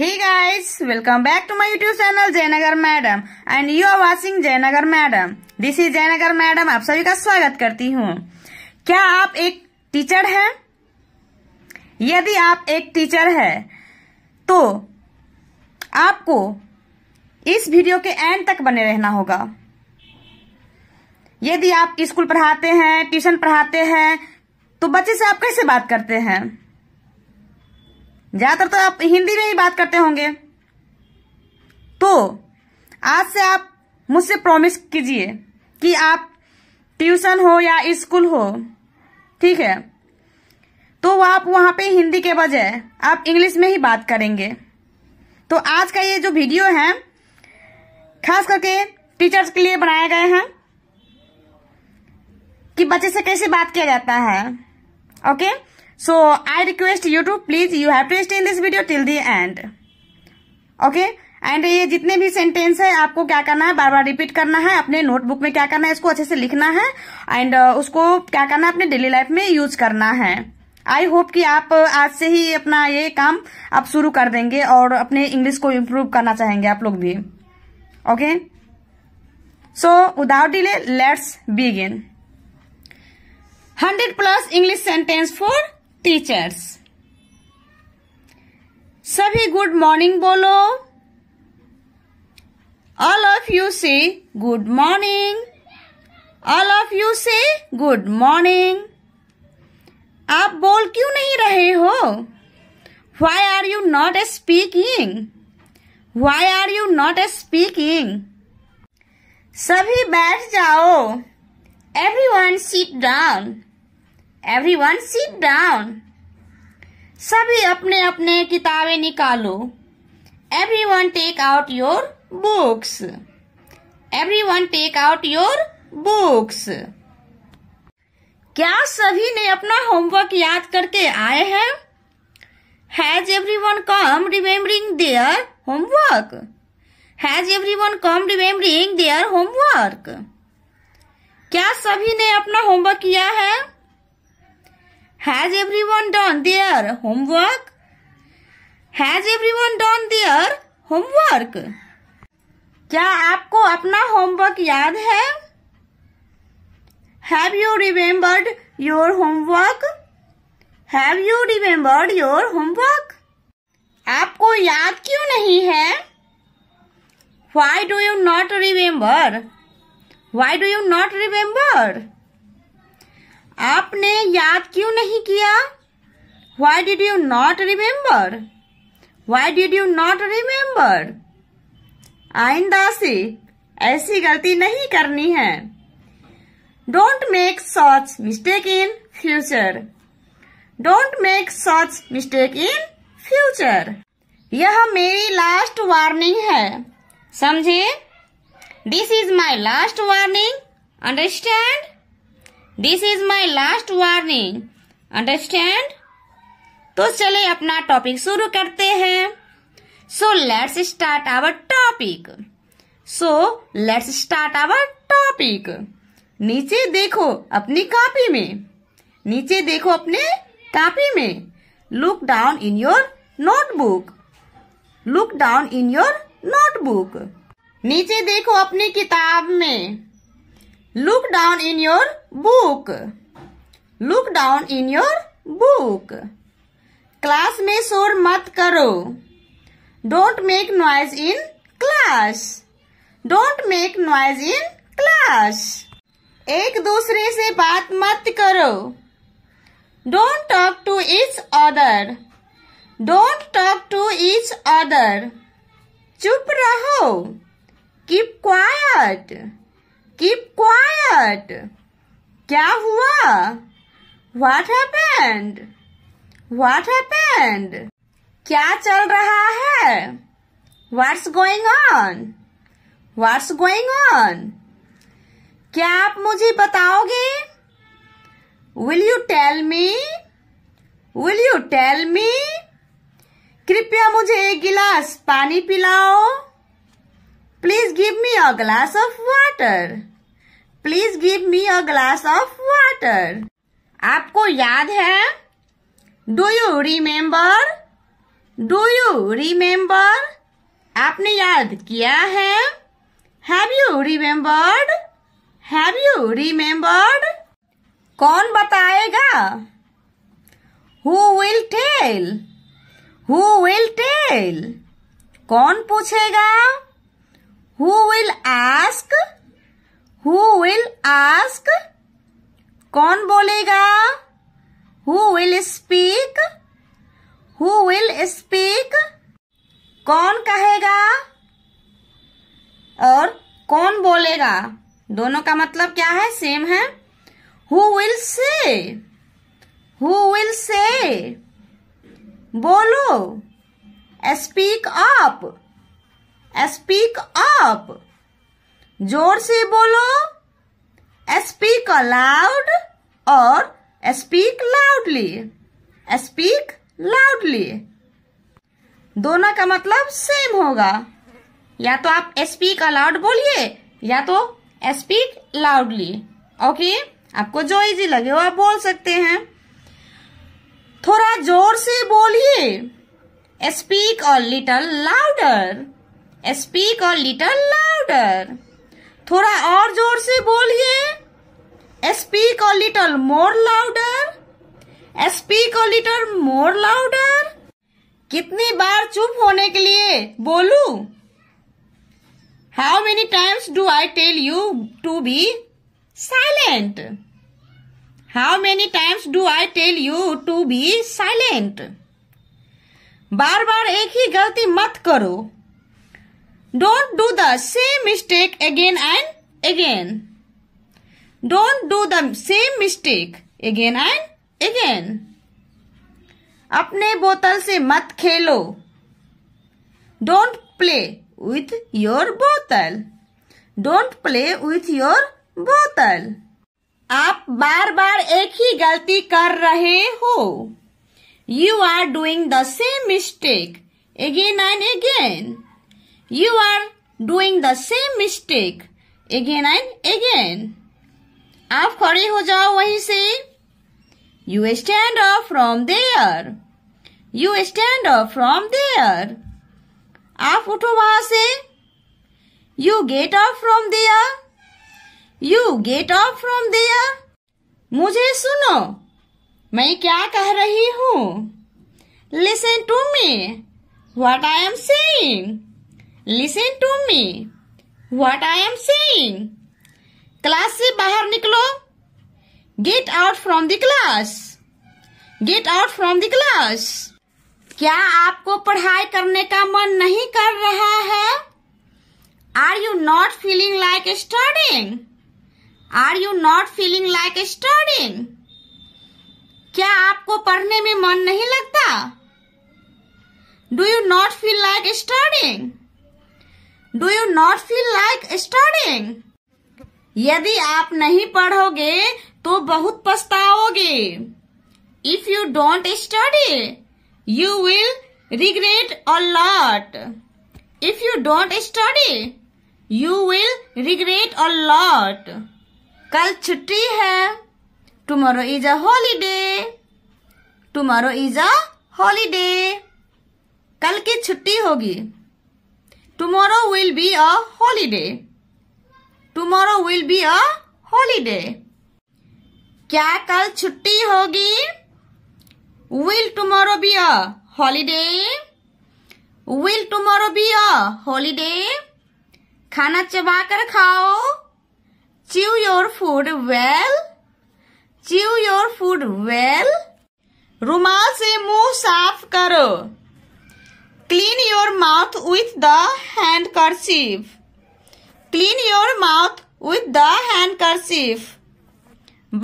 Hey guys, welcome back to my YouTube channel Jayanagar madam and you are watching Jayanagar madam this is Jayanagar madam आप सभी का स्वागत करती हूँ क्या आप एक टीचर हैं? यदि आप एक टीचर हैं, तो आपको इस वीडियो के एंड तक बने रहना होगा यदि आप स्कूल पढ़ाते हैं ट्यूशन पढ़ाते हैं तो बच्चे से आप कैसे बात करते हैं ज्यादातर तो आप हिंदी में ही बात करते होंगे तो आज से आप मुझसे प्रॉमिस कीजिए कि आप ट्यूशन हो या स्कूल हो ठीक है तो आप वहां पे हिंदी के बजाय आप इंग्लिश में ही बात करेंगे तो आज का ये जो वीडियो है खास करके टीचर्स के लिए बनाए गए हैं कि बच्चे से कैसे बात किया जाता है okay so i request you to please you have to stay in this video till the end okay and ये जितने भी सेंटेंस है आपको क्या करना है बार बार रिपीट करना है अपने नोटबुक में क्या करना है इसको अच्छे से लिखना है एंड uh, उसको क्या करना है अपने डेली लाइफ में यूज करना है आई होप कि आप uh, आज से ही अपना ये काम आप शुरू कर देंगे और अपने इंग्लिश को इम्प्रूव करना चाहेंगे आप लोग भी okay so without delay let's begin hundred plus English sentence for teachers सभी गुड मॉर्निंग बोलो all of you say good morning all of you say good morning आप बोल क्यों नहीं रहे हो why are you not a speaking why are you not a speaking सभी बैठ जाओ everyone sit down everyone sit down सभी अपने अपने किताबें निकालो everyone take out your books everyone take out your books क्या सभी ने अपना होमवर्क याद करके आए हैं has everyone come remembering their homework has everyone come remembering their homework क्या सभी ने अपना होमवर्क किया है Has everyone done their homework? Has everyone done their homework? क्या आपको अपना होमवर्क याद है Have you remembered your homework? Have you remembered your homework? आपको याद क्यों नहीं है Why do you not remember? Why do you not remember? आपने याद क्यों नहीं किया why did you not remember why did you not remember आइंदा से ऐसी गलती नहीं करनी है don't make such mistake in future don't make such mistake in future यह मेरी लास्ट वार्निंग है समझे this is my last warning understand this is my last warning understand तो चले अपना टॉपिक शुरू करते हैं so let's start our topic so let's start our topic नीचे देखो अपनी कॉपी में नीचे देखो अपने कॉपी में look down in your notebook look down in your notebook नीचे देखो अपनी किताब में look down in your book look down in your book class में शोर मत करो don't make noise in class don't make noise in class एक दूसरे से बात मत करो don't talk to each other don't talk to each other चुप रहो कीप क्वाइट कीप क्वाइट क्या हुआ वाट हैपेंड वाट हैपेंड क्या चल रहा है what's going on what's going on क्या आप मुझे बताओगे will you tell me will you tell me कृपया मुझे एक गिलास पानी पिलाओ Please give me a glass of water. Please give me a glass of water. आपको याद है Do you remember? Do you remember? आपने याद किया है Have you remembered? Have you remembered? कौन बताएगा Who will tell? Who will tell? कौन पूछेगा Who will ask? Who will ask? कौन बोलेगा Who will speak? Who will speak? कौन कहेगा और कौन बोलेगा दोनों का मतलब क्या है सेम है who will say who will say बोलो स्पीक अप स्पीक अप जोर से बोलो स्पीक अलाउड और स्पीक लाउडली स्पीक लाउडली दोनों का मतलब सेम होगा या तो आप स्पीक अलाउड बोलिए या तो स्पीक लाउडली ओके आपको जो इजी लगे वो आप बोल सकते हैं थोड़ा जोर से बोलिए speak or little louder speak or little louder थोड़ा और जोर से बोलिए speak a little more louder speak a little more louder कितनी बार चुप होने के लिए बोलू how many times do I tell you to be silent how many times do I tell you to be silent बार बार एक ही गलती मत करो don't do the same mistake again and again don't do the same mistake again and again अपने बोतल से मत खेलो डोंट प्ले विथ योर बोतल डोंट प्ले विथ योर बोतल आप बार बार एक ही गलती कर रहे हो you are doing the same mistake again and again You are doing the same mistake again and again. आप खड़े हो जाओ वहीं से You stand up from there. You stand up from there. आप उठो वहां से You get up from there. You get up from there. मुझे सुनो मैं क्या कह रही हूँ Listen to me. What I am saying. Listen to me what I am saying class से बाहर निकलो get out from the class get out from the class क्या आपको पढ़ाई करने का मन नहीं कर रहा है are you not feeling like studying are you not feeling like studying क्या आपको पढ़ने में मन नहीं लगता do you not feel like studying do you not feel like starting यदि आप नहीं पढ़ोगे तो बहुत पछताओगे if you don't study you will regret a lot if you don't study you will regret a lot कल छुट्टी है tomorrow is a holiday tomorrow is a holiday कल की छुट्टी होगी tomorrow will be a holiday tomorrow will be a holiday क्या कल छुट्टी होगी will tomorrow be a holiday will tomorrow be a holiday खाना चबाकर खाओ chew your food well chew your food well रुमाल से मुंह साफ करो clean your mouth with the handkerchief clean your mouth with the handkerchief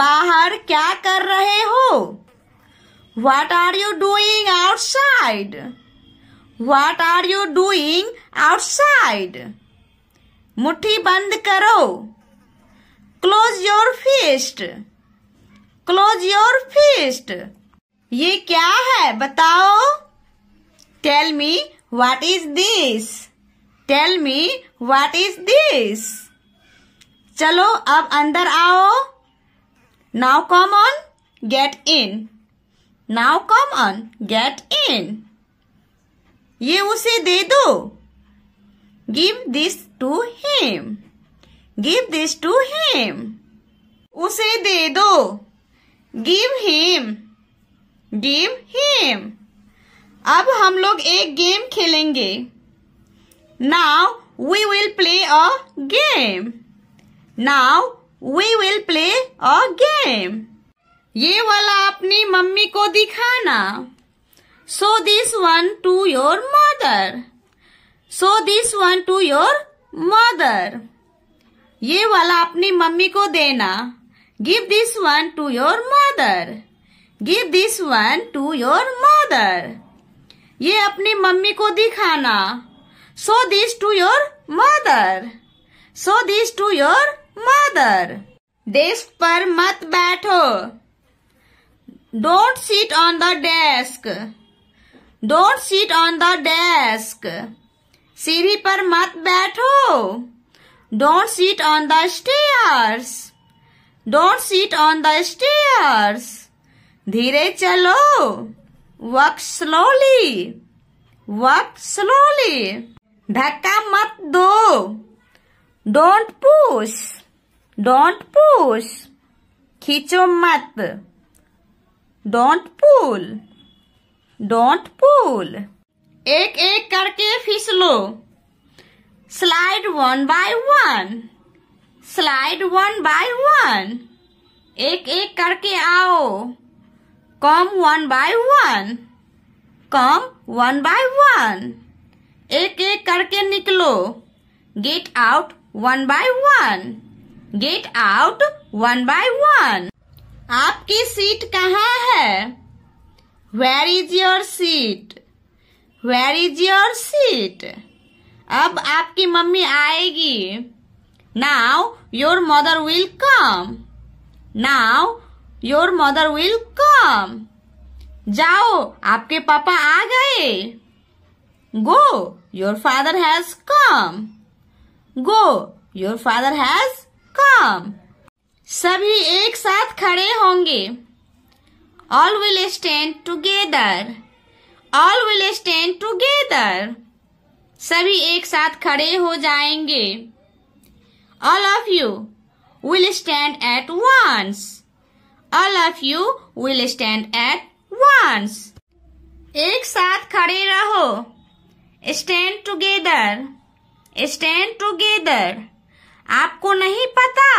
बाहर क्या कर रहे हो what are you doing outside what are you doing outside मुठ्ठी बंद करो close your fist close your fist ये क्या है बताओ tell me what is this tell me what is this चलो अब अंदर आओ now come on get in now come on get इन ये उसे दे दो give this to him give this to him उसे दे दो गिव हिम गिव हिम अब हम लोग एक गेम खेलेंगे now we will play a game now we will play a game ये वाला अपनी मम्मी को दिखाना show this one to your mother show this one to your mother ये वाला अपनी मम्मी को देना give this one to your mother give this one to your mother ये अपनी मम्मी को दिखाना show this to your mother show this to your mother desk पर मत बैठो don't sit on the desk don't sit on the desk सीढ़ी पर मत बैठो don't sit on the stairs don't sit on the stairs धीरे चलो work slowly work slowly धक्का मत दो डोंट पुश डोंट पुश खींचो मत डोंट पुल डोंट पुल एक एक करके फिस लो slide one by one slide one by one एक एक करके आओ come one by one come one by one एक एक करके निकलो get out one by one get out one by one आपकी सीट कहाँ है where is your seat where is your seat अब आपकी मम्मी आएगी now your mother will come now your mother will come जाओ आपके पापा आ गए go your father has come go your father has come सभी एक साथ खड़े होंगे all will stand together all will stand together सभी एक साथ खड़े हो जाएंगे all of you will stand at once all of you will stand at once. एक साथ खड़े रहो Stand together. Stand together. आपको नहीं पता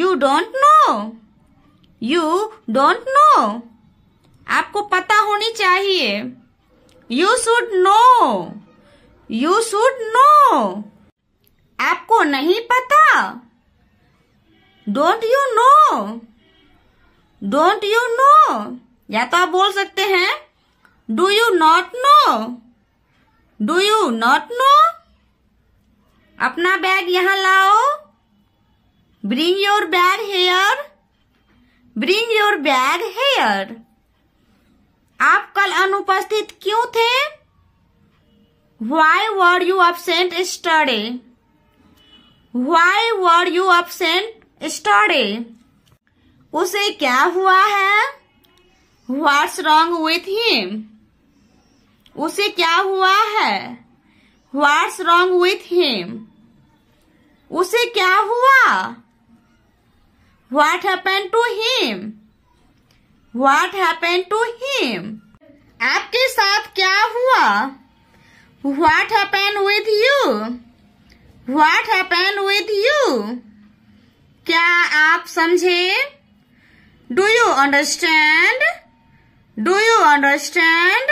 You don't know. You don't know. आपको पता होनी चाहिए You should know. You should know. आपको नहीं पता Don't you know? Don't you know या तो आप बोल सकते हैं do you not know do you not know अपना बैग यहाँ लाओ bring your bag here bring your bag here आप कल अनुपस्थित क्यों थे why were you absent yesterday why were you absent yesterday उसे क्या हुआ है व्हाट्स रॉन्ग विथ हिम उसे क्या हुआ है व्हाट्स रॉन्ग विथ हिम उसे क्या हुआ what happen to him what happen to him आपके साथ क्या हुआ what happen with you what happen with you क्या आप समझे Do you understand? Do you understand?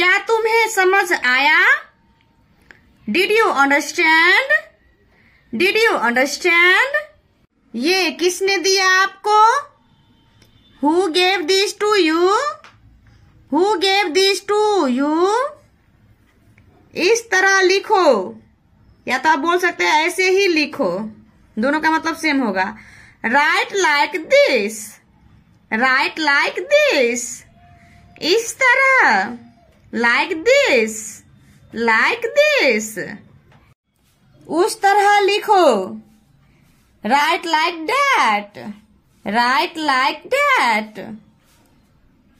क्या तुम्हें समझ आया Did you understand? Did you understand? ये किसने दिया आपको Who gave this to you? Who gave this to you? इस तरह लिखो या तो आप बोल सकते हैं ऐसे ही लिखो दोनों का मतलब सेम होगा write like this write like this इस तरह लाइक दिस लाइक दिस उस तरह लिखो write like that write like that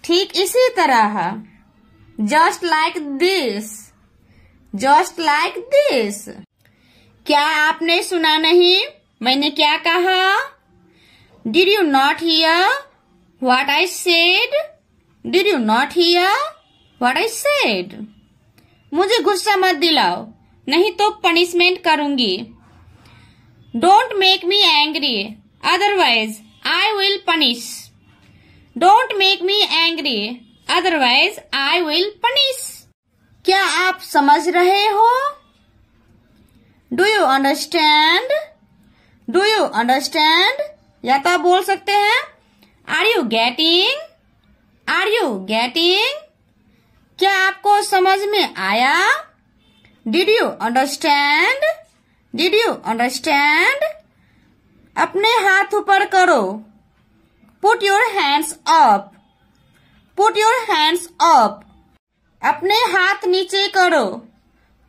ठीक इसी तरह just like this just like this क्या आपने सुना नहीं मैंने क्या कहा Did you not hear what I said? Did you not hear what I said? मुझे गुस्सा मत दिलाओ नहीं तो पनिशमेंट करूंगी don't make me angry otherwise I will punish don't make me angry otherwise I will punish क्या आप समझ रहे हो do you understand do you understand या तो आप बोल सकते हैं are you getting are you getting क्या आपको समझ में आया did you understand did you understand अपने हाथ ऊपर करो put your hands up put your hands up अपने हाथ नीचे करो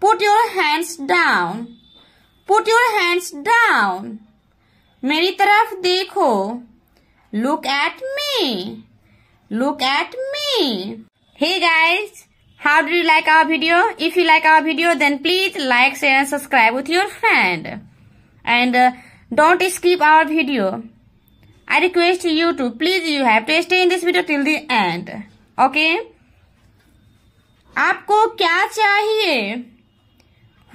put your hands down put your hands down मेरी तरफ देखो look at me look at me hey guys how do you like our video if you like our video then please like share and subscribe with your friend and don't skip our video I request you to please you have to stay in this video till the end okay आपको क्या चाहिए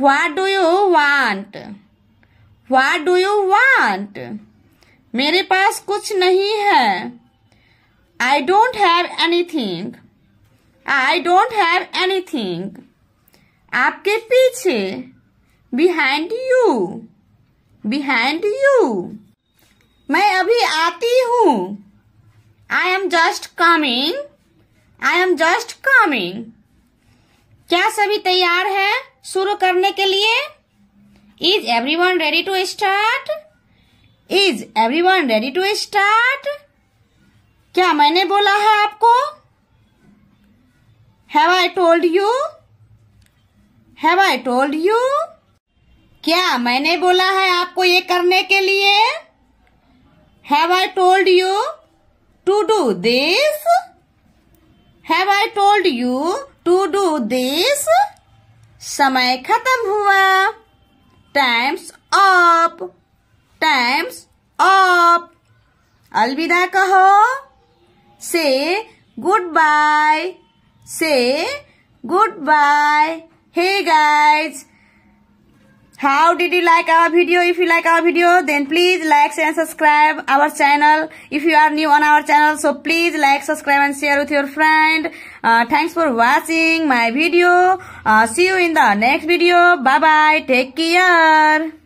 what do you want what do you want मेरे पास कुछ नहीं है I don't have anything I don't have anything आपके पीछे बिहाइंड यू बिहाइंड यू मैं अभी आती हूँ I am just coming I am just coming क्या सभी तैयार हैं शुरू करने के लिए is everyone ready to start is everyone ready to start क्या मैंने बोला है आपको have I told you have I told you क्या मैंने बोला है आपको ये करने के लिए have I told you to do this have I told you to do this समय खत्म हुआ टाइम्स अप टाइम्स अप अलविदा कहो say goodbye say goodbye hey guys How did you like our video? If you like our video, then please like, and subscribe our channel. If you are new on our channel, so please like, subscribe and share with your friend. Uh, thanks for watching my video. Uh, see you in the next video. Bye-bye. Take care.